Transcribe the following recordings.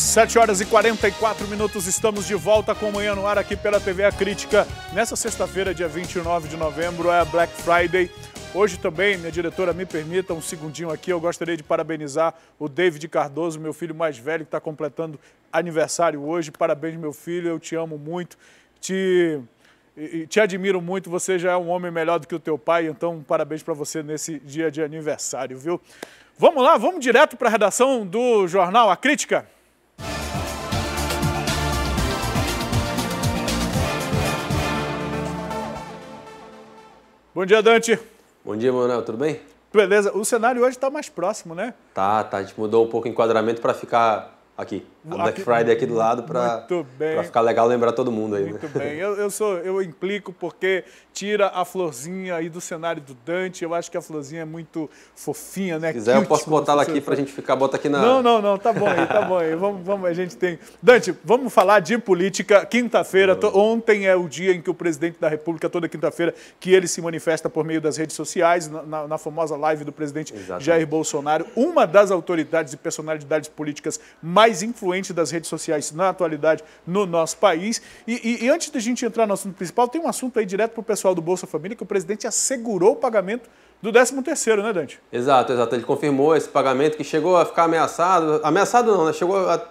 7 horas e 44 minutos, estamos de volta com Manhã no Ar aqui pela TV A Crítica. Nessa sexta-feira, dia 29 de novembro, é Black Friday. Hoje também, minha diretora, me permita um segundinho aqui, eu gostaria de parabenizar o David Cardoso, meu filho mais velho, que está completando aniversário hoje. Parabéns, meu filho, eu te amo muito, te, te admiro muito, você já é um homem melhor do que o teu pai, então parabéns para você nesse dia de aniversário, viu? Vamos lá, vamos direto para a redação do jornal A Crítica. Bom dia, Dante. Bom dia, Manuel. Tudo bem? Beleza. O cenário hoje está mais próximo, né? Tá, tá. A gente mudou um pouco o enquadramento para ficar aqui. A Black aqui, Friday aqui do lado para ficar legal lembrar todo mundo aí. Né? Muito né? bem. Eu, eu, sou, eu implico porque tira a florzinha aí do cenário do Dante. Eu acho que a florzinha é muito fofinha, né? Se quiser, Cute, eu posso botar ela aqui para a gente ficar, bota aqui na. Não, não, não. Tá bom aí, tá bom aí. Vamos, vamos, a gente tem. Dante, vamos falar de política. Quinta-feira, to... ontem é o dia em que o presidente da República, toda quinta-feira, que ele se manifesta por meio das redes sociais, na, na, na famosa live do presidente Exatamente. Jair Bolsonaro. Uma das autoridades e personalidades políticas mais mais influente das redes sociais na atualidade no nosso país. E, e, e antes da gente entrar no assunto principal, tem um assunto aí direto para o pessoal do Bolsa Família que o presidente assegurou o pagamento do 13º, né, Dante? Exato, exato. Ele confirmou esse pagamento que chegou a ficar ameaçado. Ameaçado não, né? Chegou a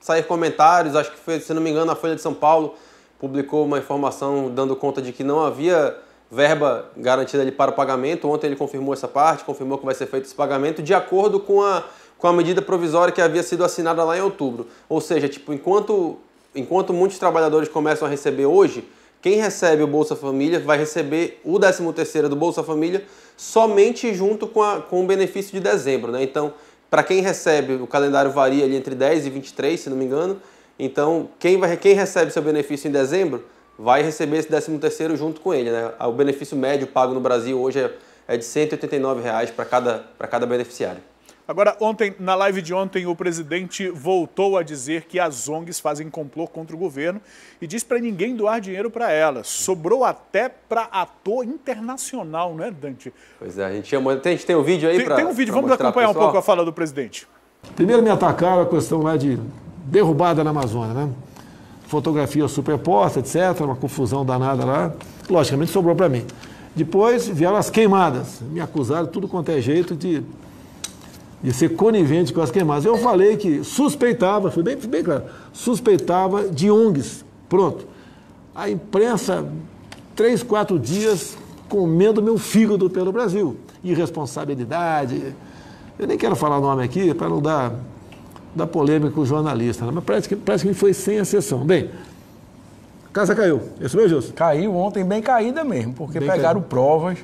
sair comentários, acho que foi, se não me engano, a Folha de São Paulo publicou uma informação dando conta de que não havia verba garantida ali para o pagamento. Ontem ele confirmou essa parte, confirmou que vai ser feito esse pagamento de acordo com a com a medida provisória que havia sido assinada lá em outubro. Ou seja, tipo, enquanto, enquanto muitos trabalhadores começam a receber hoje, quem recebe o Bolsa Família vai receber o 13º do Bolsa Família somente junto com, a, com o benefício de dezembro, né? Então, para quem recebe, o calendário varia ali entre 10 e 23, se não me engano. Então, quem, vai, quem recebe seu benefício em dezembro vai receber esse 13º junto com ele, né? O benefício médio pago no Brasil hoje é, é de R$ 189 reais para cada, cada beneficiário. Agora, ontem, na live de ontem, o presidente voltou a dizer que as ONGs fazem complô contra o governo e diz para ninguém doar dinheiro para elas. Sobrou até para ator internacional, não é, Dante? Pois é, a gente chama. Tem, a gente tem um vídeo aí para. Tem um vídeo, vamos acompanhar um pouco a fala do presidente. Primeiro me atacaram a questão lá de derrubada na Amazônia, né? Fotografia superposta, etc., uma confusão danada lá. Logicamente sobrou para mim. Depois vieram as queimadas. Me acusaram tudo quanto é jeito de de ser conivente com as queimadas. Eu falei que suspeitava, fui bem, bem claro, suspeitava de ONGs. Pronto. A imprensa, três, quatro dias, comendo meu fígado pelo Brasil. Irresponsabilidade. Eu nem quero falar nome aqui para não dar, dar polêmica com o jornalista, né? mas parece que foi sem exceção. Bem, casa caiu. É isso mesmo, Caiu ontem, bem caída mesmo, porque bem pegaram caído. provas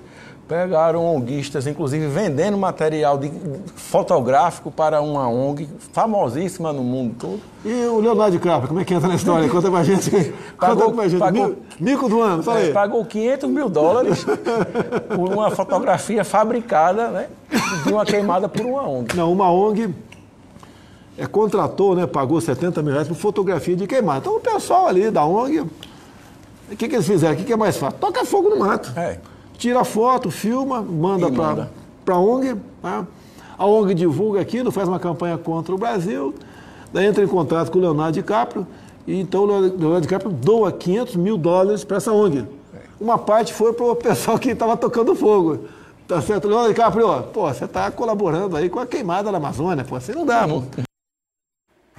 Pegaram onguistas, inclusive, vendendo material de, fotográfico para uma ONG famosíssima no mundo todo. E o Leonardo DiCaprio, como é que entra na história? Conta pra gente. Pagou, Conta pra gente. Pagou, mil, mico do ano, fala é, aí. Pagou 500 mil dólares por uma fotografia fabricada, né? De uma queimada por uma ONG. Não, uma ONG é, contratou, né, pagou 70 mil reais por fotografia de queimada. Então o pessoal ali da ONG, o que, que eles fizeram? O que, que é mais fácil? Toca fogo no mato. É tira foto, filma, manda para a ONG. Tá? A ONG divulga aquilo, faz uma campanha contra o Brasil, daí entra em contato com o Leonardo DiCaprio, e então o Leonardo DiCaprio doa 500 mil dólares para essa ONG. Uma parte foi para o pessoal que estava tocando fogo. Tá certo? Leonardo DiCaprio, ó, pô, você está colaborando aí com a queimada da Amazônia, pô, assim não dá, pô.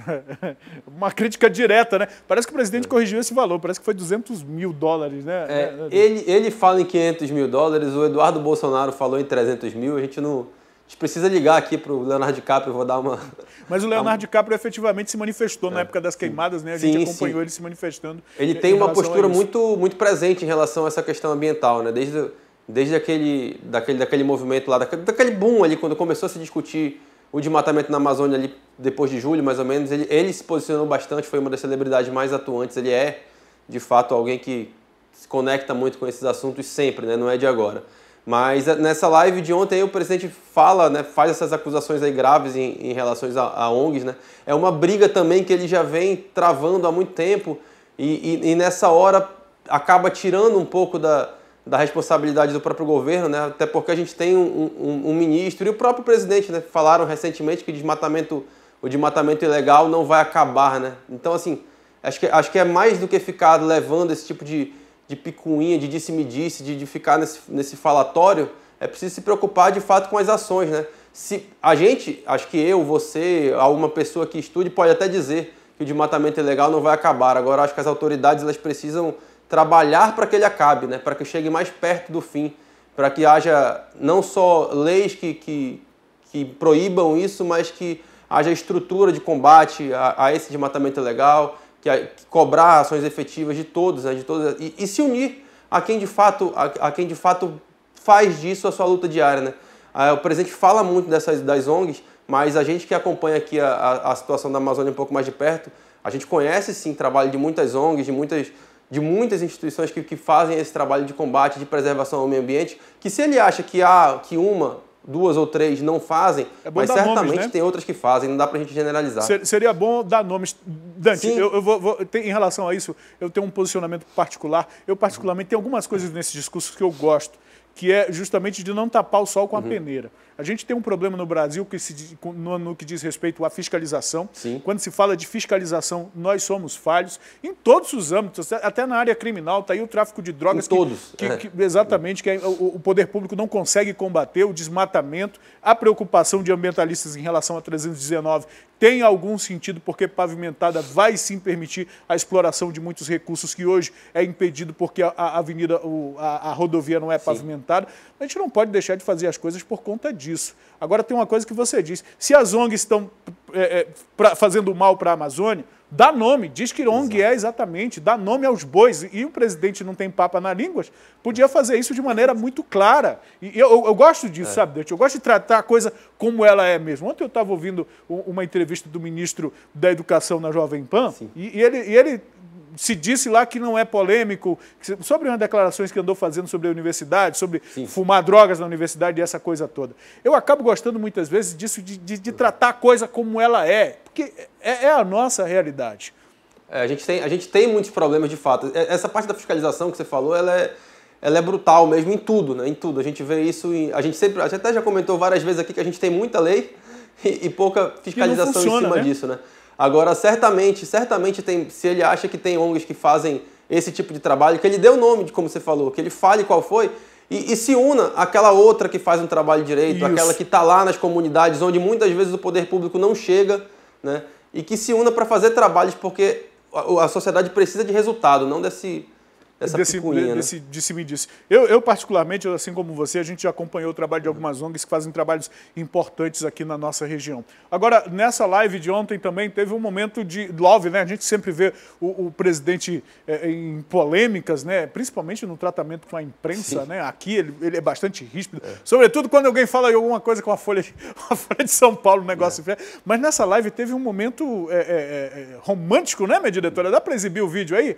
Uma crítica direta, né? Parece que o presidente é. corrigiu esse valor, parece que foi 200 mil dólares, né? É, né, né, né? ele, ele fala em 500 mil dólares, o Eduardo Bolsonaro falou em 300 mil, a gente não, a gente precisa ligar aqui para o Leonardo DiCaprio, vou dar uma. Mas o Leonardo DiCaprio efetivamente se manifestou é. na época das queimadas, né? A gente acompanhou sim. ele se manifestando. Ele tem uma postura muito, muito presente em relação a essa questão ambiental, né? Desde, desde aquele, daquele, daquele movimento lá, daquele, daquele boom ali, quando começou a se discutir o desmatamento na Amazônia ali depois de julho, mais ou menos, ele, ele se posicionou bastante, foi uma das celebridades mais atuantes, ele é de fato alguém que se conecta muito com esses assuntos sempre, né? não é de agora. Mas é, nessa live de ontem o presidente fala, né, faz essas acusações aí graves em, em relação a, a, ONGs. Né? É uma briga também que ele já vem travando há muito tempo e, e, e nessa hora acaba tirando um pouco da, da responsabilidade do próprio governo, né? até porque a gente tem um, um, um ministro e o próprio presidente né? falaram recentemente que desmatamento, o desmatamento ilegal não vai acabar. Né? Então, assim, acho que, acho que é mais do que ficar levando esse tipo de, de picuinha, de disse-me-disse, -disse, de, de ficar nesse, nesse falatório, é preciso se preocupar de fato com as ações. Né? Se a gente, acho que eu, você, alguma pessoa que estude pode até dizer que o desmatamento ilegal não vai acabar. Agora, acho que as autoridades elas precisam trabalhar para que ele acabe, né? para que chegue mais perto do fim, para que haja não só leis que, que, que proíbam isso, mas que haja estrutura de combate a, a esse desmatamento ilegal, que, a, que, cobrar ações efetivas de todos, né? de todas, e, e, se unir a quem de fato, a, a, quem de fato faz disso a sua luta diária. Né? Ah, o presidente fala muito dessas das ONGs, mas a gente que acompanha aqui a, a situação da Amazônia um pouco mais de perto, a gente conhece sim o trabalho de muitas ONGs, de muitas de muitas instituições que, que fazem esse trabalho de combate, de preservação ao meio ambiente, que se ele acha que há ah, que uma, duas ou três não fazem, é mas certamente nomes, né? tem outras que fazem, não dá para a gente generalizar. Seria bom dar nomes. Dante, Sim. eu, eu vou, vou, tem, em relação a isso, eu tenho um posicionamento particular. Eu, particularmente, tem algumas coisas nesses discursos que eu gosto que é justamente de não tapar o sol com uhum. a peneira. A gente tem um problema no Brasil que se, no, no, que diz respeito à fiscalização. Sim. Quando se fala de fiscalização, nós somos falhos em todos os âmbitos, até na área criminal, está aí o tráfico de drogas. Em que, todos. Que, é. que, exatamente, que é, o, o, poder público não consegue combater o desmatamento, a preocupação de ambientalistas em relação a 319, tem algum sentido, porque pavimentada vai sim permitir a exploração de muitos recursos que hoje é impedido porque a, a avenida, o, a, a, rodovia não é sim. pavimentada. A gente não pode deixar de fazer as coisas por conta disso. Agora tem uma coisa que você disse: se as ONGs estão é, é, pra, fazendo mal para a Amazônia, dá nome, diz que ONG Exato. é exatamente, dá nome aos bois, e o presidente não tem papa na língua, podia fazer isso de maneira muito clara. E eu, eu, eu gosto disso, é. sabe, Deus? Eu gosto de tratar a coisa como ela é mesmo. Ontem eu estava ouvindo uma entrevista do ministro da Educação na Jovem Pan, e, e ele, e ele se disse lá que não é polêmico, sobre uma declarações que andou fazendo sobre a universidade, sobre Sim. fumar drogas na universidade e essa coisa toda. Eu acabo gostando muitas vezes disso, de, de, de tratar a coisa como ela é, porque é, é a nossa realidade. É, a, gente tem, a gente tem muitos problemas de fato. É, essa parte da fiscalização que você falou, ela é, ela é brutal mesmo em tudo, né? Em tudo. A gente vê isso em, A gente sempre. A gente até já comentou várias vezes aqui que a gente tem muita lei e, e pouca fiscalização funciona, em cima né? disso, né? Agora, certamente, certamente tem, se ele acha que tem ONGs que fazem esse tipo de trabalho, que ele dê o nome de como você falou, que ele fale qual foi e, e se una àquela outra que faz um trabalho direito, Isso. aquela que está lá nas comunidades onde muitas vezes o poder público não chega, né? E que se una para fazer trabalhos porque a, a sociedade precisa de resultado, não desse dessa desse, picuinha, desse, né? desse me disse. Eu, eu, particularmente, assim como você, a gente já acompanhou o trabalho de uhum. algumas ONGs que fazem trabalhos importantes aqui na nossa região. Agora, nessa live de ontem também teve um momento de love, né? A gente sempre vê o, o presidente é, é em polêmicas, né? Principalmente no tratamento com a imprensa, Sim. né? Aqui ele, ele, é bastante ríspido. É. Sobretudo quando alguém fala alguma coisa com a Folha, a Folha de São Paulo, um negócio... É. Mas nessa live teve um momento é, é, romântico, né, minha diretora? Dá para exibir o vídeo aí?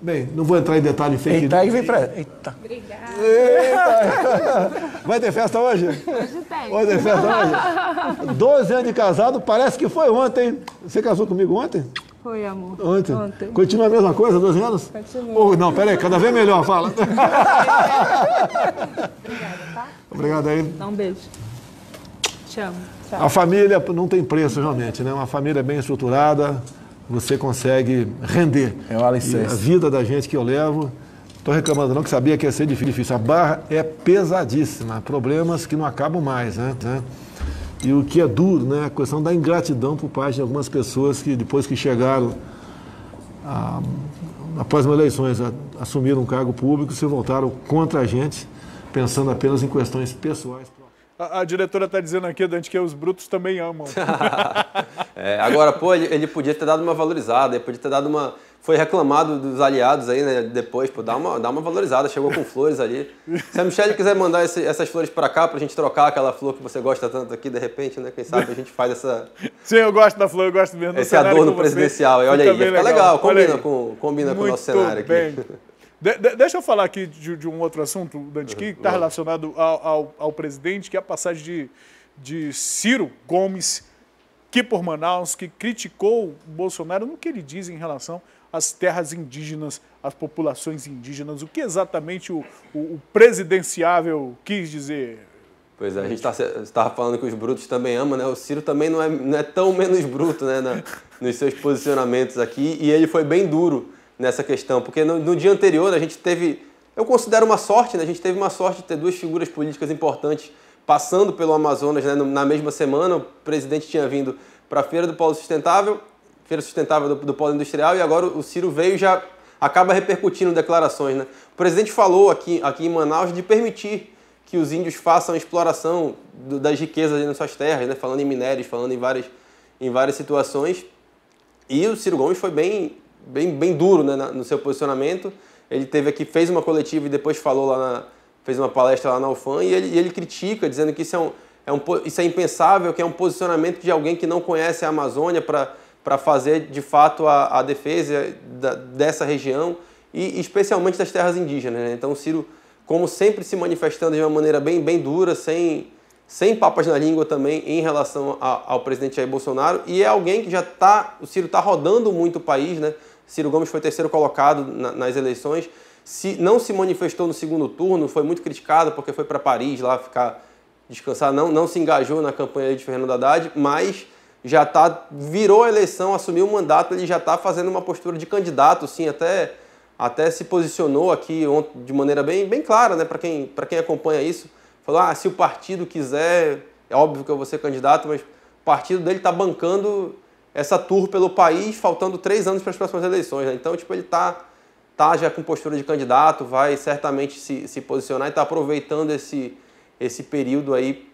Bem, não vou entrar em detalhe em fake Eita, news. vem pra. Eita. Obrigada. Eita. Vai ter festa hoje? Hoje tem. Hoje ter festa hoje? 12 anos de casado, parece que foi ontem. Você casou comigo ontem? Foi, amor. Ontem? Ontem. Continua a mesma coisa, 12 anos? Continua. Oh, não, peraí, cada vez melhor, fala. Obrigada, tá? Obrigado aí. Dá um beijo. Te amo. Tchau. A família não tem preço, realmente, né? Uma família bem estruturada você consegue render. É o alicerce. a vida da gente que eu levo, estou reclamando não, que sabia que ia ser difícil. A barra é pesadíssima, problemas que não acabam mais, né? né? E o que é duro, né? É a questão da ingratidão por parte de algumas pessoas que depois que chegaram a, ah, após as eleições, a, assumiram um cargo público, se voltaram contra a gente, pensando apenas em questões pessoais. A, a diretora está dizendo aqui, Dante, que os brutos também amam. É, agora, pô, ele, ele, podia ter dado uma valorizada, ele podia ter dado uma. Foi reclamado dos aliados aí, né? Depois, pô, dá uma, dá uma valorizada, chegou com flores ali. Se a Michelle quiser mandar esse, essas flores para cá pra gente trocar aquela flor que você gosta tanto aqui, de repente, né? Quem sabe a gente faz essa. Sim, eu gosto da flor, eu gosto mesmo Esse adorno presidencial. E olha aí, legal. legal, combina, com, combina com o nosso cenário bem. aqui. De, de, deixa eu falar aqui de, de um outro assunto, Dante, que está uhum, relacionado ao, ao, ao presidente, que é a passagem de, de Ciro Gomes que por Manaus, que criticou o Bolsonaro no que ele diz em relação às terras indígenas, às populações indígenas, o que exatamente o, o, o presidenciável quis dizer. Pois é, a gente tá estava falando que os brutos também amam, né? O Ciro também não é, não é tão menos bruto né? Na, nos seus posicionamentos aqui e ele foi bem duro nessa questão, porque no, no dia anterior a gente teve, eu considero uma sorte, né? A gente teve uma sorte de ter duas figuras políticas importantes passando pelo Amazonas, né, na mesma semana o presidente tinha vindo para a Feira do Polo Sustentável, Feira Sustentável do, do Polo Industrial, e agora o Ciro veio e já acaba repercutindo declarações. Né? O presidente falou aqui, aqui em Manaus de permitir que os índios façam a exploração do, das riquezas nas suas terras, né? falando em minérios, falando em várias, em várias situações. E o Ciro Gomes foi bem, bem, bem duro né? no seu posicionamento. Ele teve aqui, fez uma coletiva e depois falou lá na, fez uma palestra lá na UFAM e ele, ele critica, dizendo que isso é, um, é um, isso é impensável, que é um posicionamento de alguém que não conhece a Amazônia para fazer de fato a, a defesa da, dessa região e especialmente das terras indígenas. Né? Então, Ciro, como sempre, se manifestando de uma maneira bem, bem dura, sem, sem papas na língua também em relação a, ao presidente Jair Bolsonaro e é alguém que já está, o Ciro está rodando muito o país, né? Ciro Gomes foi terceiro colocado na, nas eleições se não se manifestou no segundo turno, foi muito criticado porque foi para Paris lá ficar descansar, não, não se engajou na campanha de Fernando Haddad, mas já tá virou a eleição, assumiu o mandato, ele já está fazendo uma postura de candidato, sim, até até se posicionou aqui de maneira bem, bem clara, né, para quem para quem acompanha isso, falou: "Ah, se o partido quiser, é óbvio que eu vou ser candidato, mas o partido dele está bancando essa tour pelo país, faltando três anos para as próximas eleições. Né? Então, tipo, ele está está já com postura de candidato, vai certamente se, se posicionar e está aproveitando esse, esse período aí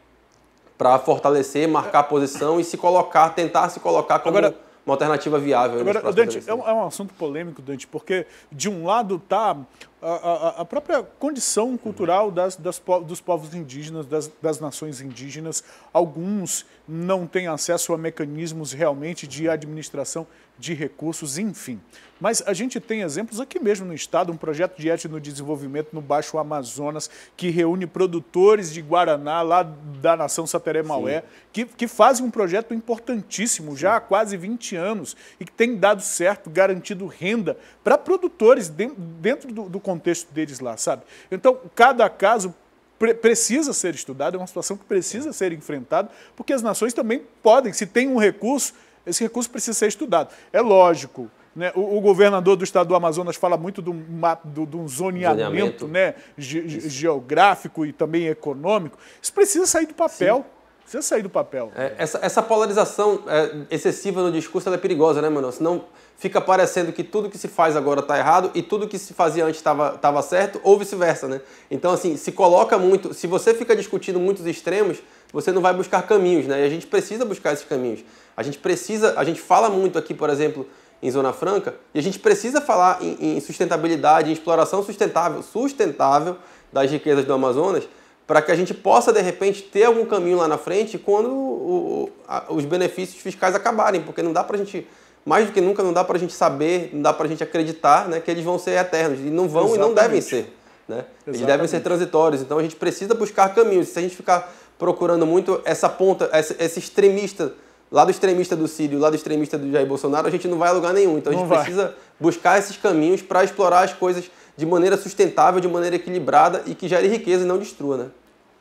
para fortalecer, marcar posição e se colocar, tentar se colocar como agora, uma alternativa viável. Agora, Dante, é um, é um assunto polêmico, Dante, porque de um lado está a, a, própria condição cultural das, das, dos povos indígenas, das, das nações indígenas. Alguns não têm acesso a mecanismos realmente de administração de recursos, enfim. Mas a gente tem exemplos aqui mesmo no estado, um projeto de etno desenvolvimento no Baixo Amazonas, que reúne produtores de Guaraná lá da nação Sateré Maué, que, que fazem um projeto importantíssimo Sim. já há quase 20 anos e que tem dado certo, garantido renda para produtores dentro do, do contexto deles lá, sabe? Então, cada caso pre precisa ser estudado, é uma situação que precisa é. ser enfrentada, porque as nações também podem, se tem um recurso, esse recurso precisa ser estudado. É lógico. Né? O, o, governador do estado do Amazonas fala muito de um, zoneamento, Né? Ge Isso. geográfico e também econômico. Isso precisa sair do papel. Sim precisa sair do papel. É, essa, essa, polarização é, excessiva no discurso é perigosa, né, mano? Senão fica parecendo que tudo que se faz agora está errado e tudo que se fazia antes estava certo, ou vice-versa, né? Então, assim, se coloca muito. Se você fica discutindo muitos extremos, você não vai buscar caminhos, né? E a gente precisa buscar esses caminhos. A gente precisa. A gente fala muito aqui, por exemplo, em Zona Franca, e a gente precisa falar em, em sustentabilidade, em exploração sustentável, sustentável das riquezas do Amazonas para que a gente possa de repente ter algum caminho lá na frente quando o, a, os benefícios fiscais acabarem, porque não dá para a gente mais do que nunca não dá para a gente saber, não dá para a gente acreditar, né, que eles vão ser eternos e não vão Exatamente. e não devem ser, né? Exatamente. Eles devem ser transitórios. Então a gente precisa buscar caminhos. Se a gente ficar procurando muito essa ponta, essa, esse extremista lado extremista do Círio, lado extremista do Jair Bolsonaro, a gente não vai a lugar nenhum. Então a gente não precisa vai. buscar esses caminhos para explorar as coisas de maneira sustentável, de maneira equilibrada e que gere riqueza e não destrua, né?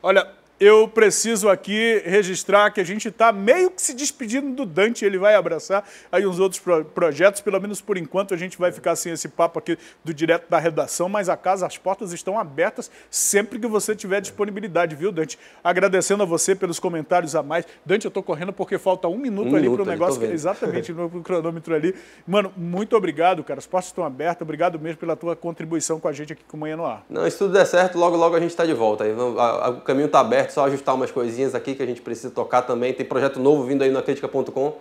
Olha, eu preciso aqui registrar que a gente está meio que se despedindo do Dante, ele vai abraçar aí uns outros pro projetos, pelo menos por enquanto a gente vai ficar sem esse papo aqui do direto da redação, mas a casa, as portas estão abertas sempre que você tiver disponibilidade, viu, Dante? Agradecendo a você pelos comentários a mais. Dante, eu estou correndo porque falta um minuto um ali para o negócio, que, exatamente, no cronômetro ali. Mano, muito obrigado, cara, as portas estão abertas, obrigado mesmo pela tua contribuição com a gente aqui com o Manhã no Ar. Não, se tudo der certo, logo logo a gente está de volta, o caminho está aberto só ajustar umas coisinhas aqui que a gente precisa tocar também. Tem projeto novo vindo aí na crítica.com.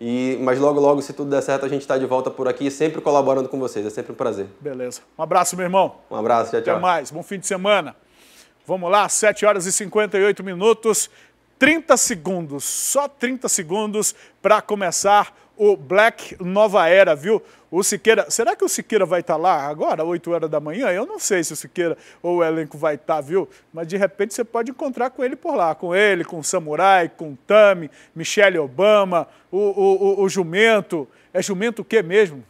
E, mas logo, logo, se tudo der certo, a gente está de volta por aqui, sempre colaborando com vocês. É sempre um prazer. Beleza. Um abraço, meu irmão. Um abraço, tchau, tchau. Até mais. Bom fim de semana. Vamos lá, 7 horas e 58 minutos, 30 segundos, só 30 segundos para começar o Black Nova Era, viu? O Siqueira, será que o Siqueira vai estar tá lá agora, 8 horas da manhã? Eu não sei se o Siqueira ou o elenco vai estar, tá, viu? Mas de repente você pode encontrar com ele por lá, com ele, com o Samurai, com o Tami, Michelle Obama, o, o, o, o Jumento. É Jumento o quê mesmo?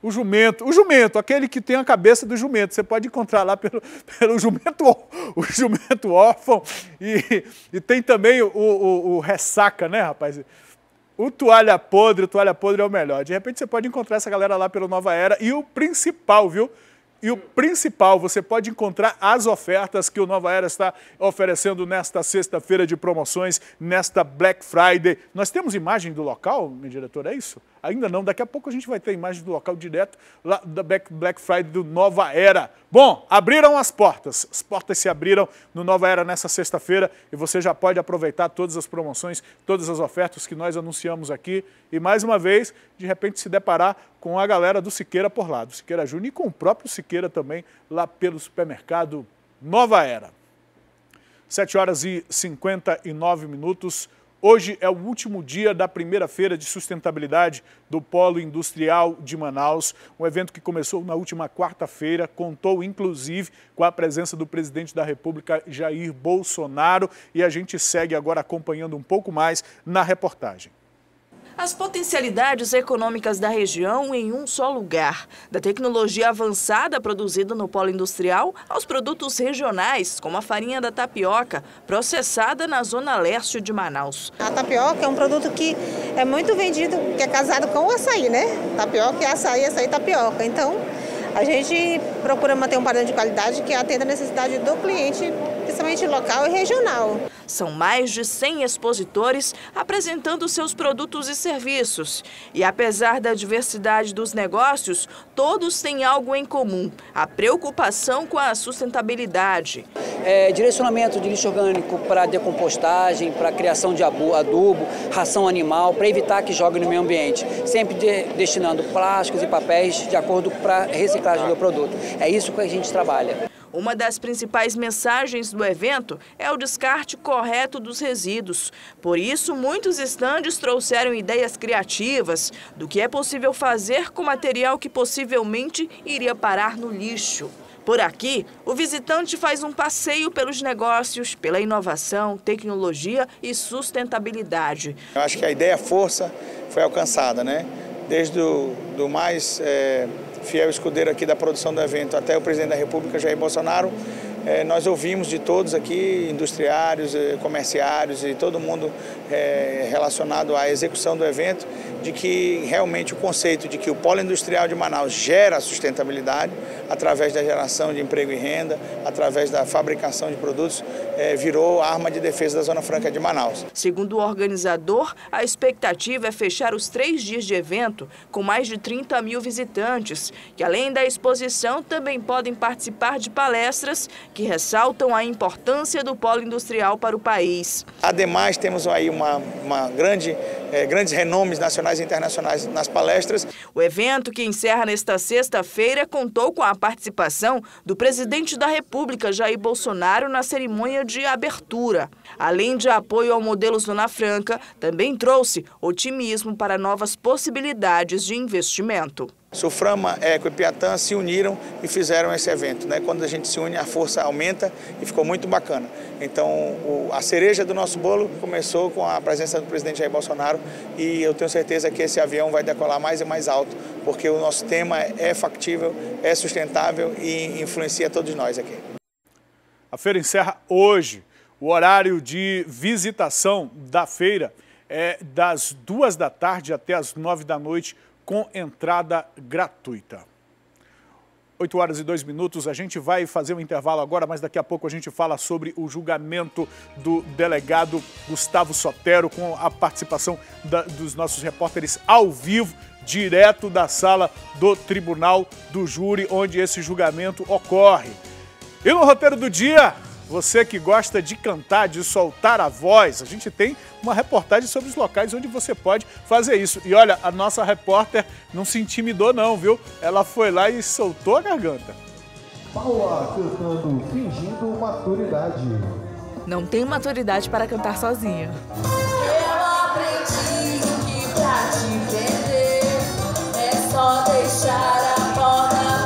O jumento, o jumento, aquele que tem a cabeça do jumento. Você pode encontrar lá pelo, pelo jumento, o jumento órfão. E, e tem também o, o, o ressaca, né, rapaz? O Toalha Podre, o Toalha Podre é o melhor. De repente você pode encontrar essa galera lá pelo Nova Era. E o principal, viu? E o principal, você pode encontrar as ofertas que o Nova Era está oferecendo nesta sexta-feira de promoções, nesta Black Friday. Nós temos imagem do local, meu diretor, é isso? Ainda não, daqui a pouco a gente vai ter a imagem do local direto lá da Black Friday do Nova Era. Bom, abriram as portas. As portas se abriram no Nova Era nessa sexta-feira e você já pode aproveitar todas as promoções, todas as ofertas que nós anunciamos aqui. E mais uma vez, de repente se deparar com a galera do Siqueira por lá, do Siqueira Júnior e com o próprio Siqueira também lá pelo supermercado Nova Era. 7 horas e 59 minutos. Hoje é o último dia da primeira feira de sustentabilidade do Polo Industrial de Manaus, um evento que começou na última quarta-feira, contou inclusive com a presença do presidente da República Jair Bolsonaro e a gente segue agora acompanhando um pouco mais na reportagem. As potencialidades econômicas da região em um só lugar. Da tecnologia avançada produzida no polo industrial aos produtos regionais, como a farinha da tapioca, processada na zona leste de Manaus. A tapioca é um produto que é muito vendido, que é casado com o açaí, né? Tapioca é açaí, açaí tapioca. Então, a gente procura manter um padrão de qualidade que atenda a necessidade do cliente, principalmente local e regional. São mais de 100 expositores apresentando seus produtos e serviços. E apesar da diversidade dos negócios, todos têm algo em comum: a preocupação com a sustentabilidade. É, direcionamento de lixo orgânico para decompostagem, para criação de adubo, ração animal, para evitar que jogue no meio ambiente. Sempre de, destinando plásticos e papéis de acordo para reciclagem do produto. É isso que a gente trabalha. Uma das principais mensagens do evento é o descarte correto dos resíduos. Por isso, muitos estandes trouxeram ideias criativas do que é possível fazer com material que possivelmente iria parar no lixo. Por aqui, o visitante faz um passeio pelos negócios, pela inovação, tecnologia e sustentabilidade. Eu acho que a ideia é força foi alcançada, né? Desde o do mais é fiel escudeiro aqui da produção do evento, até o presidente da República, Jair Bolsonaro, é, nós ouvimos de todos aqui, industriários, eh, comerciários e todo mundo é, relacionado à execução do evento, de que realmente o conceito de que o polo industrial de Manaus gera sustentabilidade através da geração de emprego e renda, através da fabricação de produtos, é, virou arma de defesa da Zona Franca de Manaus. Segundo o organizador, a expectativa é fechar os três dias de evento com mais de 30 mil visitantes, que além da exposição também podem participar de palestras que ressaltam a importância do polo industrial para o país. Ademais, temos aí uma, uma grande, é, grandes renomes nacionais e internacionais nas palestras. O evento, que encerra nesta sexta-feira, contou com a participação do presidente da República, Jair Bolsonaro, na cerimônia de abertura. Além de apoio ao modelo Zona Franca, também trouxe otimismo para novas possibilidades de investimento. Suframa, Eco e Piatã se uniram e fizeram esse evento. Né? Quando a gente se une, a força aumenta e ficou muito bacana. Então, o, a cereja do nosso bolo começou com a presença do presidente Jair Bolsonaro e eu tenho certeza que esse avião vai decolar mais e mais alto, porque o nosso tema é factível, é sustentável e influencia todos nós aqui. A feira encerra hoje. O horário de visitação da feira é das duas da tarde até as nove da noite com entrada gratuita. 8 horas e 2 minutos, a gente vai fazer um intervalo agora, mas daqui a pouco a gente fala sobre o julgamento do delegado Gustavo Sotero, com a participação da, dos nossos repórteres ao vivo, direto da sala do Tribunal do Júri, onde esse julgamento ocorre. E no roteiro do dia, você que gosta de cantar, de soltar a voz, a gente tem uma reportagem sobre os locais onde você pode fazer isso. E olha, a nossa repórter não se intimidou não, viu? Ela foi lá e soltou a garganta. Paula cantando, fingindo maturidade. Não tem maturidade para cantar sozinha. Eu aprendi que pra te perder é só deixar a porta